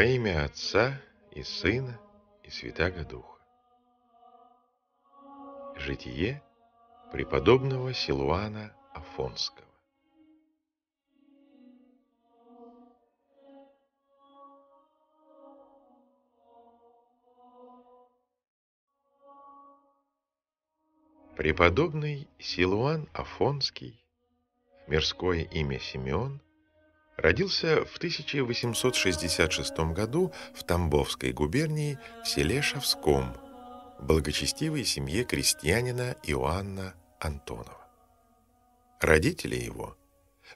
Во имя Отца и Сына и Святаго Духа. Житие преподобного Силуана Афонского. Преподобный Силуан Афонский, мирское имя Симеон – родился в 1866 году в Тамбовской губернии в селе Шавском, благочестивой семье крестьянина Иоанна Антонова. Родители его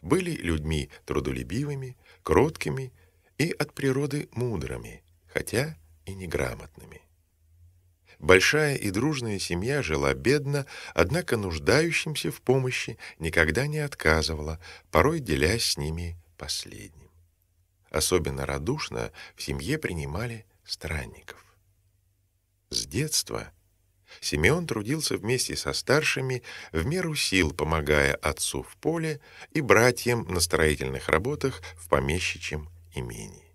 были людьми трудолюбивыми, кроткими и от природы мудрыми, хотя и неграмотными. Большая и дружная семья жила бедно, однако нуждающимся в помощи никогда не отказывала, порой делясь с ними последним. Особенно радушно в семье принимали странников. С детства Симеон трудился вместе со старшими, в меру сил помогая отцу в поле и братьям на строительных работах в помещичьем имении.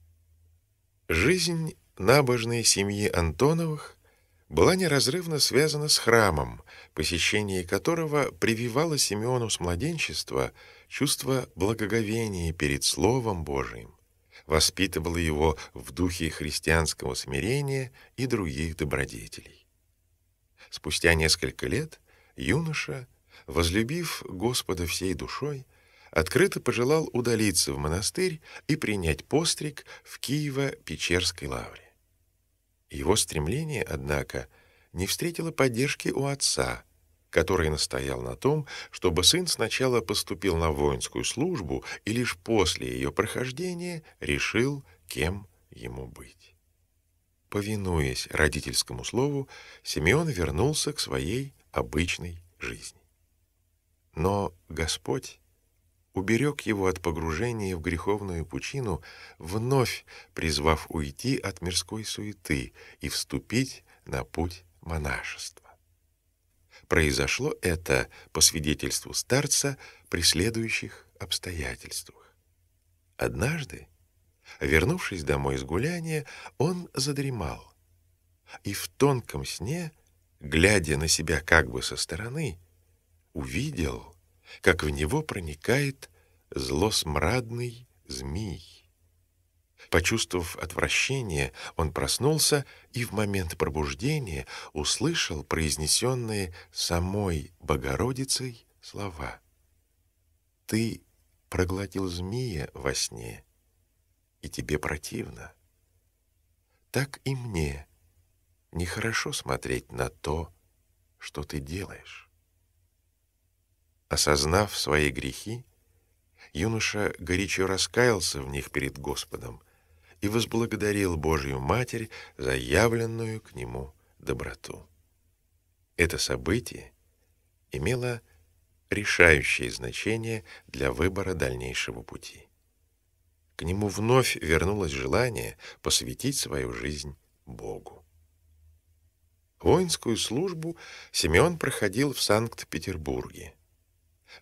Жизнь набожной семьи Антоновых была неразрывно связана с храмом, посещение которого прививало Симеону с младенчества – Чувство благоговения перед Словом Божиим воспитывало его в духе христианского смирения и других добродетелей. Спустя несколько лет юноша, возлюбив Господа всей душой, открыто пожелал удалиться в монастырь и принять постриг в Киево-Печерской лавре. Его стремление, однако, не встретило поддержки у отца, который настоял на том, чтобы сын сначала поступил на воинскую службу и лишь после ее прохождения решил, кем ему быть. Повинуясь родительскому слову, Симеон вернулся к своей обычной жизни. Но Господь уберег его от погружения в греховную пучину, вновь призвав уйти от мирской суеты и вступить на путь монашества. Произошло это, по свидетельству старца, при следующих обстоятельствах. Однажды, вернувшись домой из гуляния, он задремал. И в тонком сне, глядя на себя как бы со стороны, увидел, как в него проникает злосмрадный змей. Почувствовав отвращение, он проснулся и в момент пробуждения услышал произнесенные самой Богородицей слова. «Ты проглотил змея во сне, и тебе противно. Так и мне нехорошо смотреть на то, что ты делаешь». Осознав свои грехи, юноша горячо раскаялся в них перед Господом — и возблагодарил Божью Матерь за явленную к нему доброту. Это событие имело решающее значение для выбора дальнейшего пути. К нему вновь вернулось желание посвятить свою жизнь Богу. Воинскую службу Симеон проходил в Санкт-Петербурге –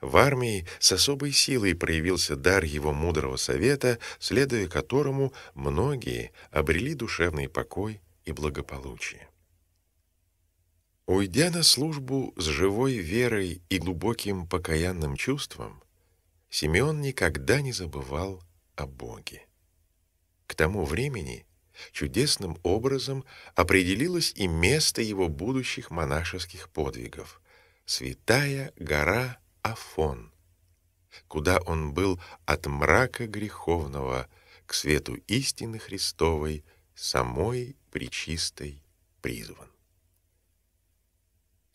в армии с особой силой проявился дар его мудрого совета, следуя которому многие обрели душевный покой и благополучие. Уйдя на службу с живой верой и глубоким покаянным чувством, Симеон никогда не забывал о Боге. К тому времени чудесным образом определилось и место его будущих монашеских подвигов — святая гора Афон, куда он был от мрака греховного к свету истины Христовой, самой причистой призван.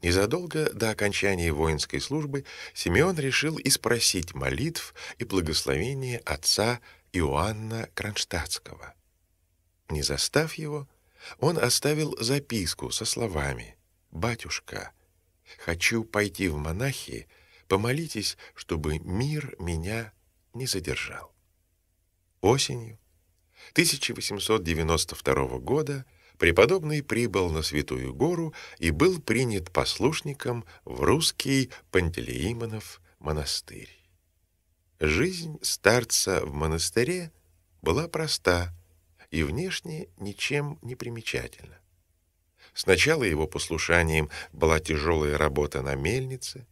Незадолго до окончания воинской службы Симеон решил испросить молитв и благословения отца Иоанна Кронштадтского. Не застав его, он оставил записку со словами «Батюшка, хочу пойти в монахи Помолитесь, чтобы мир меня не задержал. Осенью 1892 года преподобный прибыл на Святую Гору и был принят послушником в русский Пантелеимонов монастырь. Жизнь старца в монастыре была проста и внешне ничем не примечательна. Сначала его послушанием была тяжелая работа на мельнице,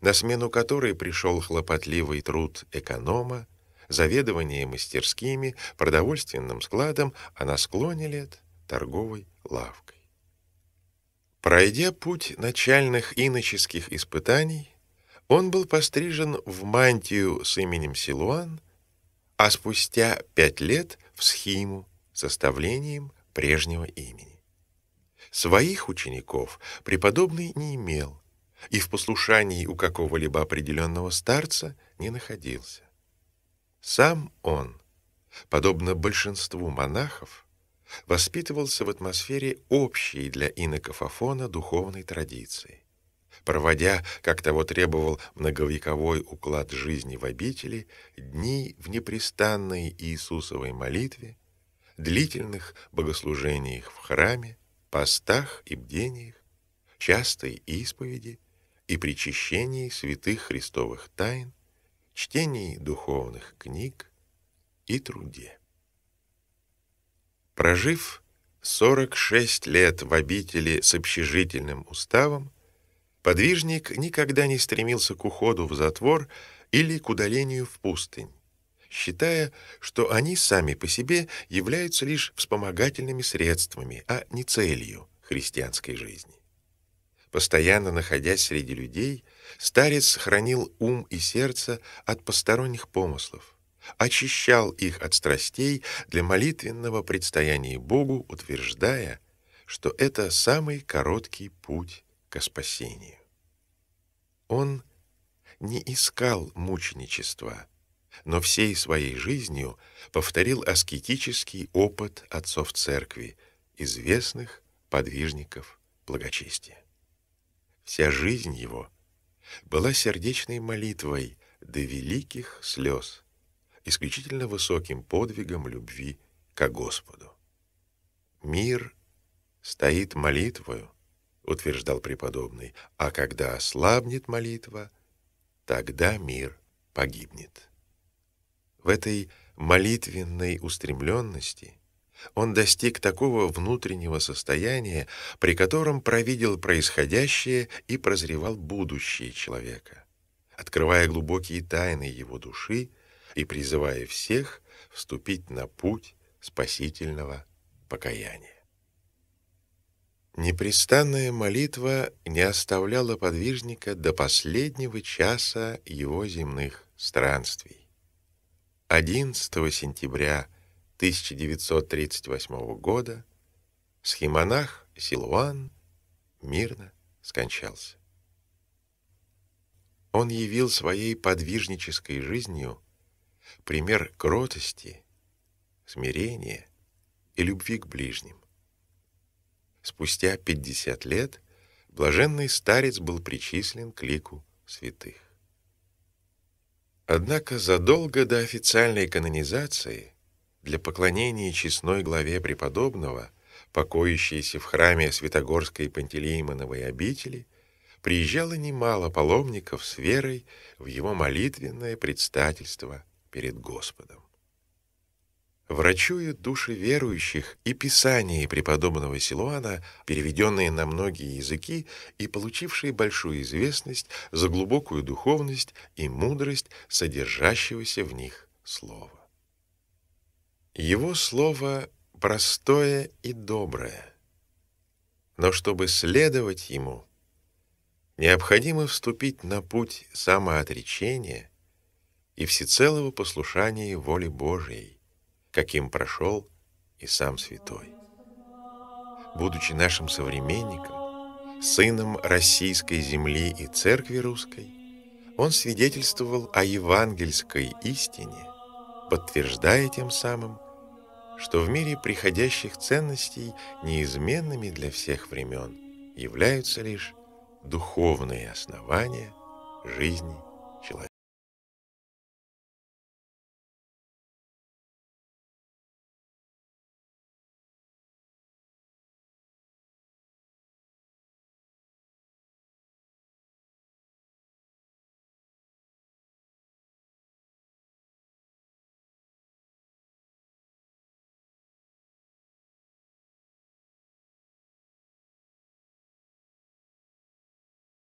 на смену которой пришел хлопотливый труд эконома, заведование мастерскими, продовольственным складом, а на склоне лет — торговой лавкой. Пройдя путь начальных иноческих испытаний, он был пострижен в мантию с именем Силуан, а спустя пять лет — в схиму с оставлением прежнего имени. Своих учеников преподобный не имел — и в послушании у какого-либо определенного старца не находился. Сам он, подобно большинству монахов, воспитывался в атмосфере общей для иноков Афона духовной традиции. Проводя, как того требовал многовековой уклад жизни в обители, дни в непрестанной Иисусовой молитве, длительных богослужениях в храме, постах и бдениях, частой исповеди — и причащении святых христовых тайн, чтении духовных книг и труде. Прожив 46 лет в обители с общежительным уставом, подвижник никогда не стремился к уходу в затвор или к удалению в пустынь, считая, что они сами по себе являются лишь вспомогательными средствами, а не целью христианской жизни. Постоянно находясь среди людей, старец хранил ум и сердце от посторонних помыслов, очищал их от страстей для молитвенного предстояния Богу, утверждая, что это самый короткий путь ко спасению. Он не искал мученичества, но всей своей жизнью повторил аскетический опыт отцов церкви, известных подвижников благочестия. Вся жизнь его была сердечной молитвой до великих слез, исключительно высоким подвигом любви ко Господу. «Мир стоит молитвою», — утверждал преподобный, «а когда ослабнет молитва, тогда мир погибнет». В этой молитвенной устремленности — он достиг такого внутреннего состояния, при котором провидел происходящее и прозревал будущее человека, открывая глубокие тайны его души и призывая всех вступить на путь спасительного покаяния. Непрестанная молитва не оставляла подвижника до последнего часа его земных странствий. 11 сентября 1938 года схимонах Силуан мирно скончался. Он явил своей подвижнической жизнью пример кротости, смирения и любви к ближним. Спустя 50 лет блаженный старец был причислен к лику святых. Однако задолго до официальной канонизации – для поклонения честной главе преподобного, покоящейся в храме Святогорской Пантелеймоновой обители, приезжало немало паломников с верой в его молитвенное предстательство перед Господом. Врачуют души верующих и писания преподобного Силуана, переведенные на многие языки и получившие большую известность за глубокую духовность и мудрость содержащегося в них слова. Его слово простое и доброе. Но чтобы следовать ему, необходимо вступить на путь самоотречения и всецелого послушания воли Божией, каким прошел и сам святой. Будучи нашим современником, сыном российской земли и церкви русской, он свидетельствовал о евангельской истине, подтверждая тем самым что в мире приходящих ценностей неизменными для всех времен являются лишь духовные основания жизни человека.